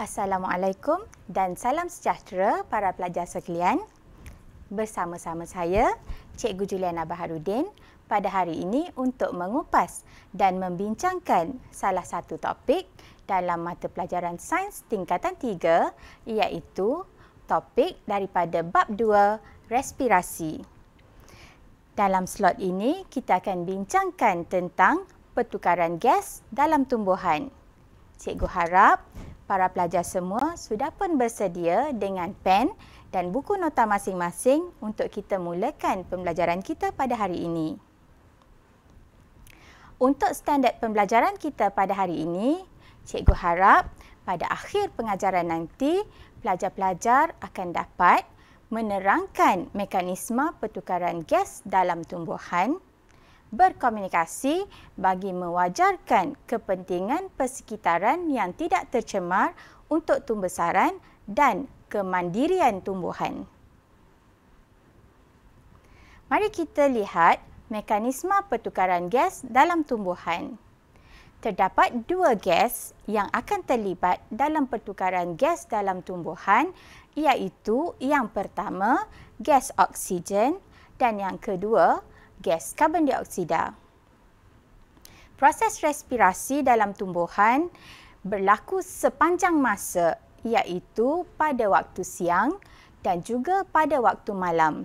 Assalamualaikum dan salam sejahtera para pelajar sekalian. Bersama-sama saya, Cikgu Juliana Baharudin pada hari ini untuk mengupas dan membincangkan salah satu topik dalam mata pelajaran sains tingkatan 3 iaitu topik daripada bab 2 respirasi. Dalam slot ini kita akan bincangkan tentang pertukaran gas dalam tumbuhan. Cikgu harap para pelajar semua sudah pun bersedia dengan pen dan buku nota masing-masing untuk kita mulakan pembelajaran kita pada hari ini. Untuk standard pembelajaran kita pada hari ini, cikgu harap pada akhir pengajaran nanti, pelajar-pelajar akan dapat menerangkan mekanisme pertukaran gas dalam tumbuhan, berkomunikasi bagi mewajarkan kepentingan persekitaran yang tidak tercemar untuk tumbesaran dan kemandirian tumbuhan. Mari kita lihat mekanisme pertukaran gas dalam tumbuhan. Terdapat dua gas yang akan terlibat dalam pertukaran gas dalam tumbuhan iaitu yang pertama gas oksigen dan yang kedua gas karbon dioksida. Proses respirasi dalam tumbuhan berlaku sepanjang masa iaitu pada waktu siang dan juga pada waktu malam.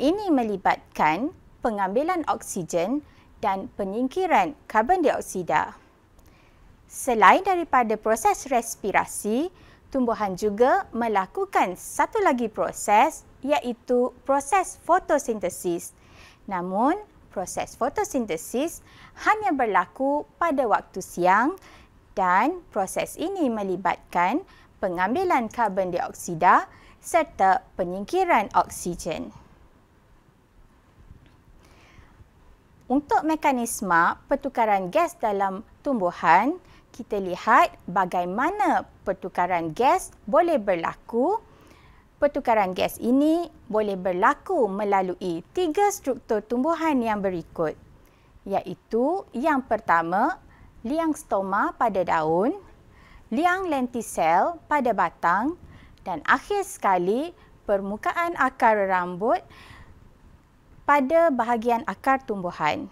Ini melibatkan pengambilan oksigen dan penyingkiran karbon dioksida. Selain daripada proses respirasi, tumbuhan juga melakukan satu lagi proses iaitu proses fotosintesis Namun, proses fotosintesis hanya berlaku pada waktu siang dan proses ini melibatkan pengambilan karbon dioksida serta penyingkiran oksigen. Untuk mekanisme pertukaran gas dalam tumbuhan, kita lihat bagaimana pertukaran gas boleh berlaku berlaku pertukaran gas ini boleh berlaku melalui tiga struktur tumbuhan yang berikut iaitu yang pertama liang stoma pada daun, liang lentisel pada batang dan akhir sekali permukaan akar rambut pada bahagian akar tumbuhan.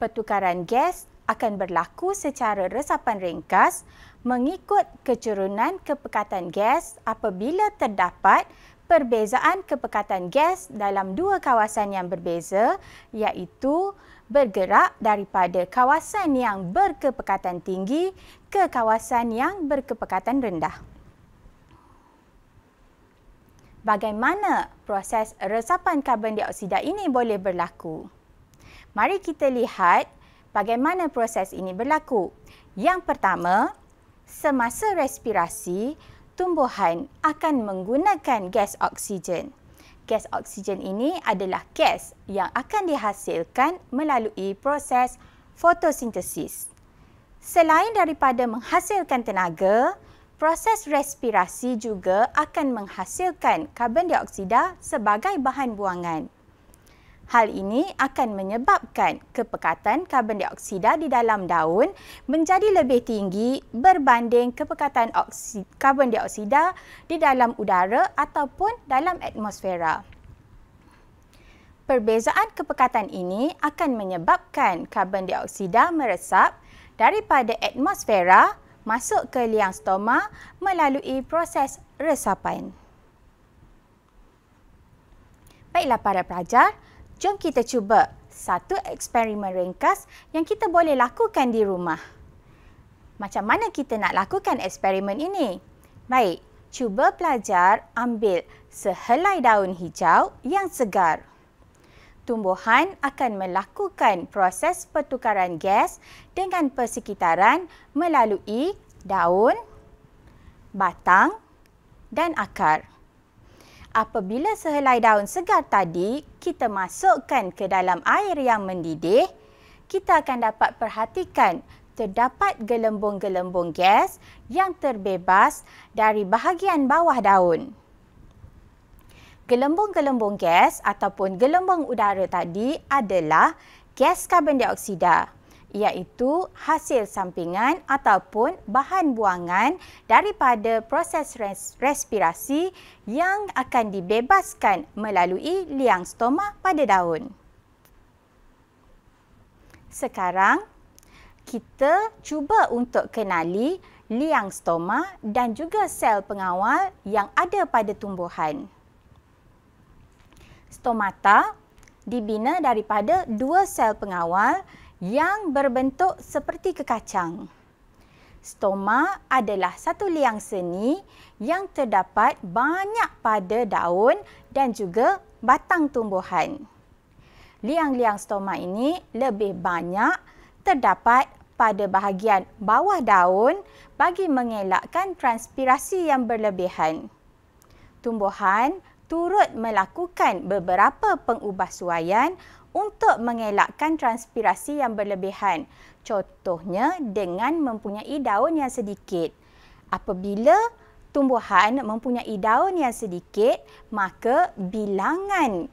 Pertukaran gas akan berlaku secara resapan ringkas mengikut kecerunan kepekatan gas apabila terdapat perbezaan kepekatan gas dalam dua kawasan yang berbeza iaitu bergerak daripada kawasan yang berkepekatan tinggi ke kawasan yang berkepekatan rendah. Bagaimana proses resapan karbon dioksida ini boleh berlaku? Mari kita lihat bagaimana proses ini berlaku. Yang pertama, semasa respirasi, tumbuhan akan menggunakan gas oksigen. Gas oksigen ini adalah gas yang akan dihasilkan melalui proses fotosintesis. Selain daripada menghasilkan tenaga, proses respirasi juga akan menghasilkan karbon dioksida sebagai bahan buangan. Hal ini akan menyebabkan kepekatan karbon dioksida di dalam daun menjadi lebih tinggi berbanding kepekatan oksid, karbon dioksida di dalam udara ataupun dalam atmosfera. Perbezaan kepekatan ini akan menyebabkan karbon dioksida meresap daripada atmosfera masuk ke liang stoma melalui proses resapan. Baiklah para pelajar, Jom kita cuba satu eksperimen ringkas yang kita boleh lakukan di rumah. Macam mana kita nak lakukan eksperimen ini? Baik, cuba pelajar ambil sehelai daun hijau yang segar. Tumbuhan akan melakukan proses pertukaran gas dengan persekitaran melalui daun, batang dan akar. Apabila sehelai daun segar tadi kita masukkan ke dalam air yang mendidih, kita akan dapat perhatikan terdapat gelembung-gelembung gas yang terbebas dari bahagian bawah daun. Gelembung-gelembung gas ataupun gelembung udara tadi adalah gas karbon dioksida iaitu hasil sampingan ataupun bahan buangan daripada proses res- respirasi yang akan dibebaskan melalui liang stoma pada daun. Sekarang kita cuba untuk kenali liang stoma dan juga sel pengawal yang ada pada tumbuhan. Stomata dibina daripada dua sel pengawal yang berbentuk seperti kekacang. Stoma adalah satu liang seni yang terdapat banyak pada daun dan juga batang tumbuhan. Liang-liang stoma ini lebih banyak terdapat pada bahagian bawah daun bagi mengelakkan transpirasi yang berlebihan. Tumbuhan turut melakukan beberapa pengubahsuaian untuk mengelakkan transpirasi yang berlebihan. Contohnya dengan mempunyai daun yang sedikit. Apabila tumbuhan mempunyai daun yang sedikit, maka bilangan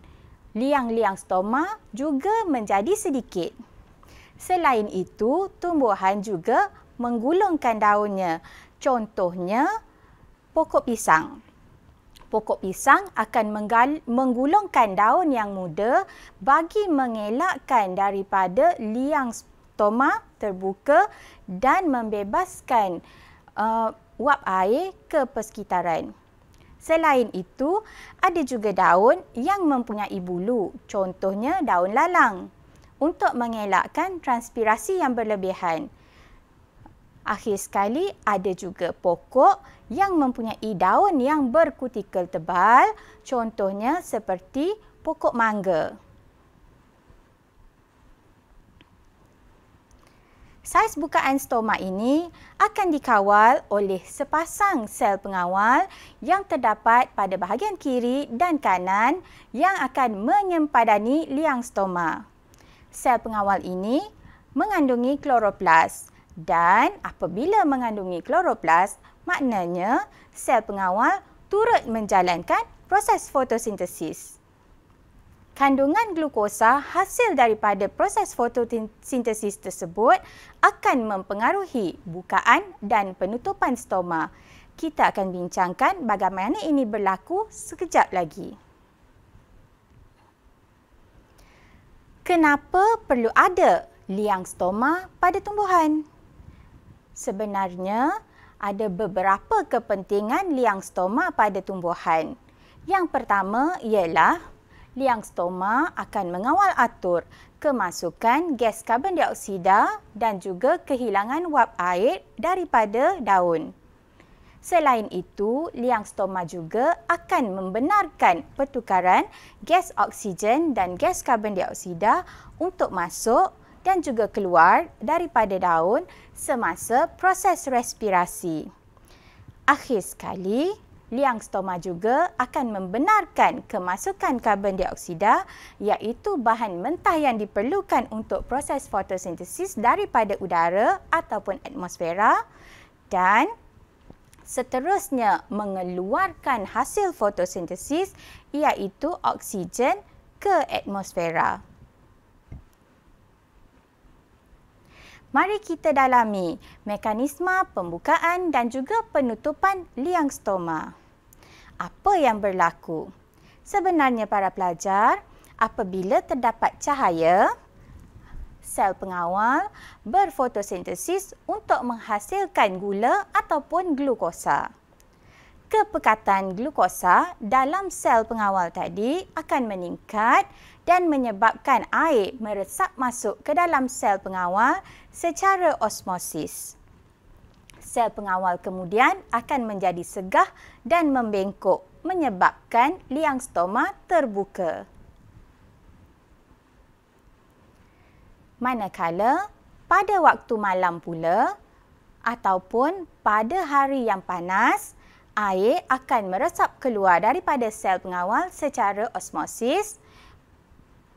liang-liang stoma juga menjadi sedikit. Selain itu, tumbuhan juga menggulungkan daunnya. Contohnya, pokok pisang pokok pisang akan menggulungkan daun yang muda bagi mengelakkan daripada liang stoma terbuka dan membebaskan uh, eh, wap air ke persekitaran. Selain itu, ada juga daun yang mempunyai bulu, contohnya daun lalang, untuk mengelakkan transpirasi yang berlebihan. Akhir sekali, ada juga pokok yang mempunyai daun yang berkutikel tebal, contohnya seperti pokok mangga. Saiz bukaan stoma ini akan dikawal oleh sepasang sel pengawal yang terdapat pada bahagian kiri dan kanan yang akan menyempadani liang stoma. Sel pengawal ini mengandungi kloroplas dan apabila mengandungi kloroplas, maknanya sel pengawal turut menjalankan proses fotosintesis. Kandungan glukosa hasil daripada proses fotosintesis tersebut akan mempengaruhi bukaan dan penutupan stoma. Kita akan bincangkan bagaimana ini berlaku sekejap lagi. Kenapa perlu ada liang stoma pada tumbuhan? Sebenarnya, ada beberapa kepentingan liang stoma pada tumbuhan. Yang pertama ialah liang stoma akan mengawal atur kemasukan gas karbon dioksida dan juga kehilangan wap air daripada daun. Selain itu, liang stoma juga akan membenarkan pertukaran gas oksigen dan gas karbon dioksida untuk masuk dan juga keluar daripada daun semasa proses respirasi. Akhir sekali, liang stoma juga akan membenarkan kemasukan karbon dioksida iaitu bahan mentah yang diperlukan untuk proses fotosintesis daripada udara ataupun atmosfera dan seterusnya mengeluarkan hasil fotosintesis iaitu oksigen ke atmosfera. mari kita dalami mekanisme pembukaan dan juga penutupan liang stoma. Apa yang berlaku? Sebenarnya para pelajar, apabila terdapat cahaya, sel pengawal berfotosintesis untuk menghasilkan gula ataupun glukosa kepekatan glukosa dalam sel pengawal tadi akan meningkat dan menyebabkan air meresap masuk ke dalam sel pengawal secara osmosis. Sel pengawal kemudian akan menjadi segah dan membengkok menyebabkan liang stoma terbuka. Manakala pada waktu malam pula ataupun pada hari yang panas air akan meresap keluar daripada sel pengawal secara osmosis.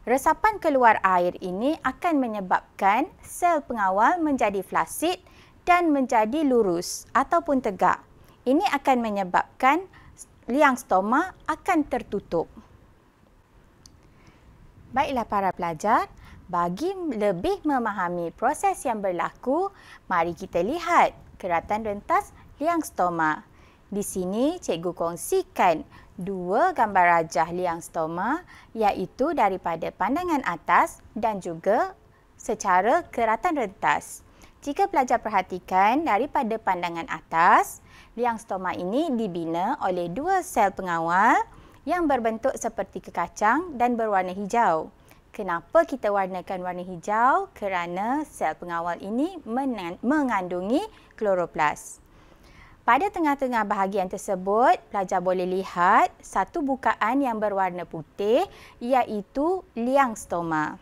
Resapan keluar air ini akan menyebabkan sel pengawal menjadi flasid dan menjadi lurus ataupun tegak. Ini akan menyebabkan liang stoma akan tertutup. Baiklah para pelajar, bagi lebih memahami proses yang berlaku, mari kita lihat keratan rentas liang stoma. Di sini cikgu kongsikan dua gambar rajah liang stoma iaitu daripada pandangan atas dan juga secara keratan rentas. Jika pelajar perhatikan daripada pandangan atas, liang stoma ini dibina oleh dua sel pengawal yang berbentuk seperti kekacang dan berwarna hijau. Kenapa kita warnakan warna hijau? Kerana sel pengawal ini mengandungi kloroplas. Pada tengah-tengah bahagian tersebut, pelajar boleh lihat satu bukaan yang berwarna putih iaitu liang stoma.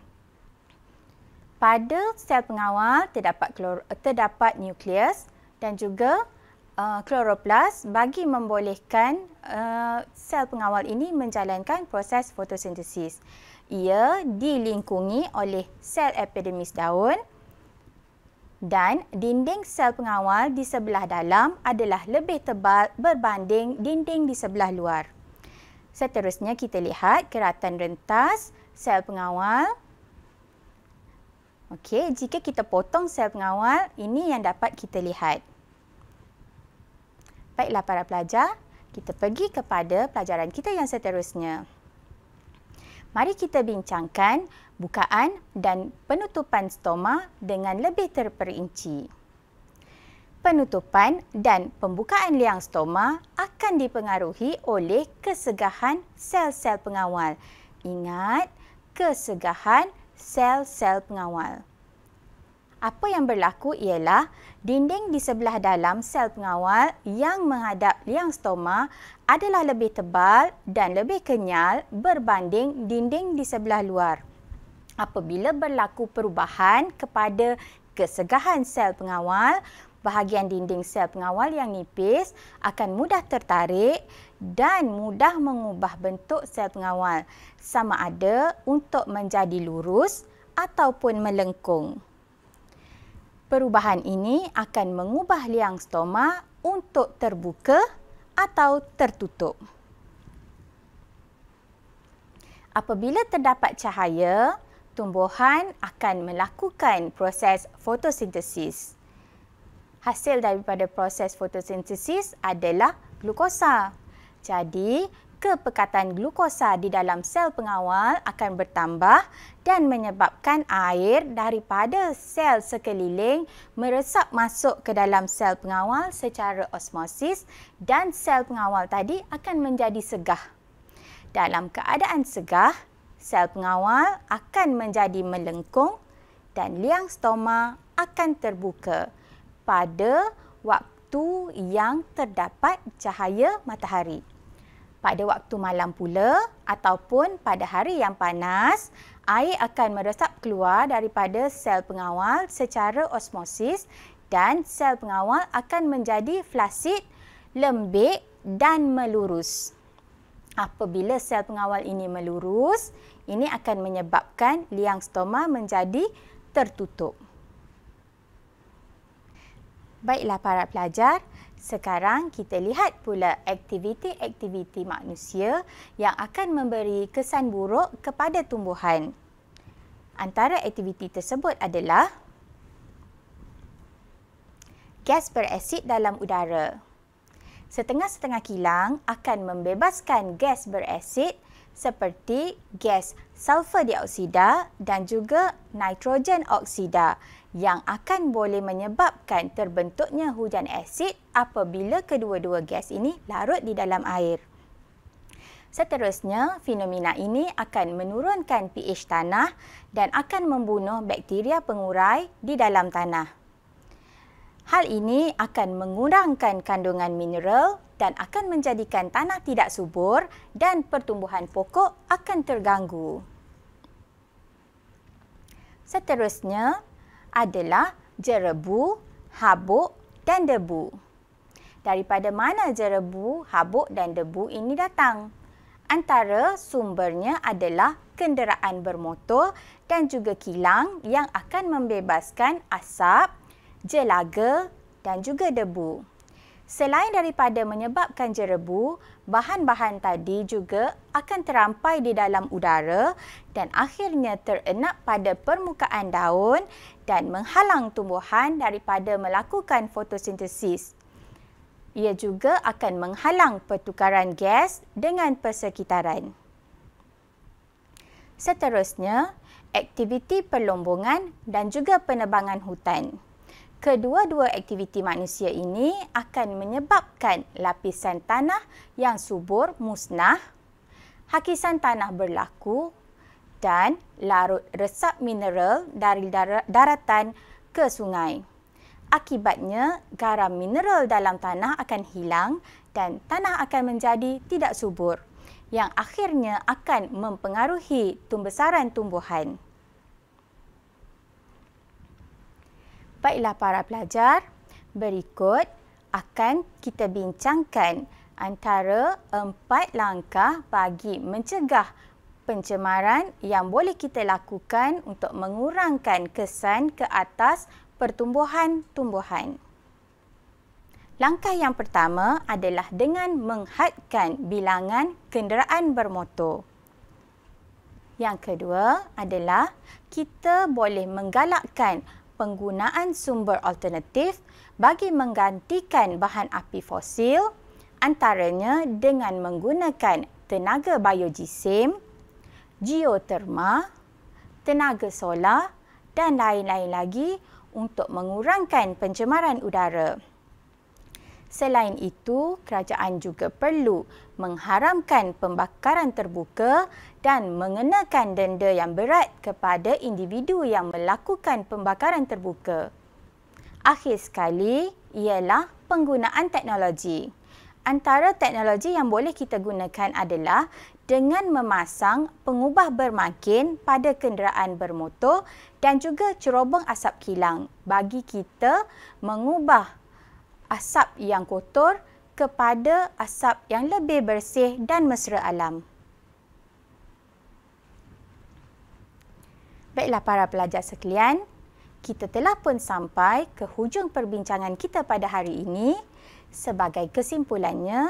Pada sel pengawal terdapat terdapat nukleus dan juga uh, kloroplas bagi membolehkan uh, sel pengawal ini menjalankan proses fotosintesis. Ia dilingkungi oleh sel epidermis daun dan dinding sel pengawal di sebelah dalam adalah lebih tebal berbanding dinding di sebelah luar. Seterusnya kita lihat keratan rentas sel pengawal. Okey, jika kita potong sel pengawal, ini yang dapat kita lihat. Baiklah para pelajar, kita pergi kepada pelajaran kita yang seterusnya. Mari kita bincangkan bukaan dan penutupan stoma dengan lebih terperinci. Penutupan dan pembukaan liang stoma akan dipengaruhi oleh kesegahan sel-sel pengawal. Ingat, kesegahan sel-sel pengawal. Apa yang berlaku ialah dinding di sebelah dalam sel pengawal yang menghadap liang stoma adalah lebih tebal dan lebih kenyal berbanding dinding di sebelah luar apabila berlaku perubahan kepada kesegahan sel pengawal, bahagian dinding sel pengawal yang nipis akan mudah tertarik dan mudah mengubah bentuk sel pengawal sama ada untuk menjadi lurus ataupun melengkung. Perubahan ini akan mengubah liang stoma untuk terbuka atau tertutup. Apabila terdapat cahaya, tumbuhan akan melakukan proses fotosintesis. Hasil daripada proses fotosintesis adalah glukosa. Jadi, kepekatan glukosa di dalam sel pengawal akan bertambah dan menyebabkan air daripada sel sekeliling meresap masuk ke dalam sel pengawal secara osmosis dan sel pengawal tadi akan menjadi segah. Dalam keadaan segah, sel pengawal akan menjadi melengkung dan liang stoma akan terbuka pada waktu yang terdapat cahaya matahari. Pada waktu malam pula ataupun pada hari yang panas, air akan meresap keluar daripada sel pengawal secara osmosis dan sel pengawal akan menjadi flasid, lembik dan melurus apabila sel pengawal ini melurus, ini akan menyebabkan liang stoma menjadi tertutup. Baiklah para pelajar, sekarang kita lihat pula aktiviti-aktiviti manusia yang akan memberi kesan buruk kepada tumbuhan. Antara aktiviti tersebut adalah gas berasid dalam udara setengah-setengah kilang akan membebaskan gas berasid seperti gas sulfur dioksida dan juga nitrogen oksida yang akan boleh menyebabkan terbentuknya hujan asid apabila kedua-dua gas ini larut di dalam air. Seterusnya, fenomena ini akan menurunkan pH tanah dan akan membunuh bakteria pengurai di dalam tanah. Hal ini akan mengurangkan kandungan mineral dan akan menjadikan tanah tidak subur dan pertumbuhan pokok akan terganggu. Seterusnya adalah jerebu, habuk dan debu. Daripada mana jerebu, habuk dan debu ini datang? Antara sumbernya adalah kenderaan bermotor dan juga kilang yang akan membebaskan asap jelaga dan juga debu. Selain daripada menyebabkan jerebu, bahan-bahan tadi juga akan terampai di dalam udara dan akhirnya terenap pada permukaan daun dan menghalang tumbuhan daripada melakukan fotosintesis. Ia juga akan menghalang pertukaran gas dengan persekitaran. Seterusnya, aktiviti perlombongan dan juga penebangan hutan kedua-dua aktiviti manusia ini akan menyebabkan lapisan tanah yang subur musnah, hakisan tanah berlaku dan larut resap mineral dari daratan ke sungai. Akibatnya, garam mineral dalam tanah akan hilang dan tanah akan menjadi tidak subur yang akhirnya akan mempengaruhi tumbesaran tumbuhan. Baiklah para pelajar, berikut akan kita bincangkan antara empat langkah bagi mencegah pencemaran yang boleh kita lakukan untuk mengurangkan kesan ke atas pertumbuhan tumbuhan. Langkah yang pertama adalah dengan menghadkan bilangan kenderaan bermotor. Yang kedua adalah kita boleh menggalakkan penggunaan sumber alternatif bagi menggantikan bahan api fosil antaranya dengan menggunakan tenaga biojisim, geoterma, tenaga solar dan lain-lain lagi untuk mengurangkan pencemaran udara. Selain itu, kerajaan juga perlu mengharamkan pembakaran terbuka dan mengenakan denda yang berat kepada individu yang melakukan pembakaran terbuka. Akhir sekali ialah penggunaan teknologi. Antara teknologi yang boleh kita gunakan adalah dengan memasang pengubah bermakin pada kenderaan bermotor dan juga cerobong asap kilang bagi kita mengubah asap yang kotor kepada asap yang lebih bersih dan mesra alam. Baiklah para pelajar sekalian, kita telah pun sampai ke hujung perbincangan kita pada hari ini. Sebagai kesimpulannya,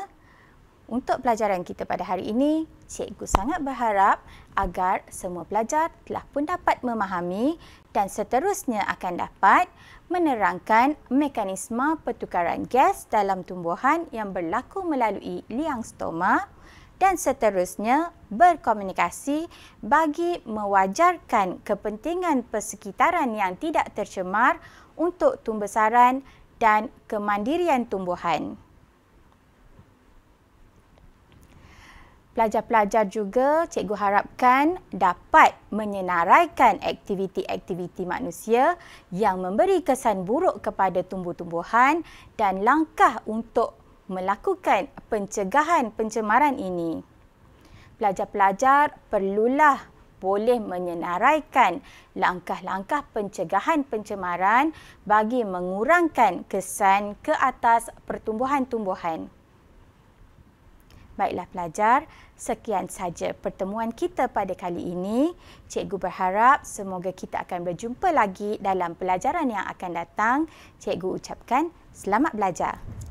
untuk pelajaran kita pada hari ini, cikgu sangat berharap agar semua pelajar telah pun dapat memahami dan seterusnya akan dapat menerangkan mekanisme pertukaran gas dalam tumbuhan yang berlaku melalui liang stoma dan seterusnya berkomunikasi bagi mewajarkan kepentingan persekitaran yang tidak tercemar untuk tumbesaran dan kemandirian tumbuhan. Pelajar-pelajar juga cikgu harapkan dapat menyenaraikan aktiviti-aktiviti manusia yang memberi kesan buruk kepada tumbuh-tumbuhan dan langkah untuk melakukan pencegahan pencemaran ini. Pelajar-pelajar perlulah boleh menyenaraikan langkah-langkah pencegahan pencemaran bagi mengurangkan kesan ke atas pertumbuhan-tumbuhan. Baiklah pelajar, sekian saja pertemuan kita pada kali ini. Cikgu berharap semoga kita akan berjumpa lagi dalam pelajaran yang akan datang. Cikgu ucapkan selamat belajar.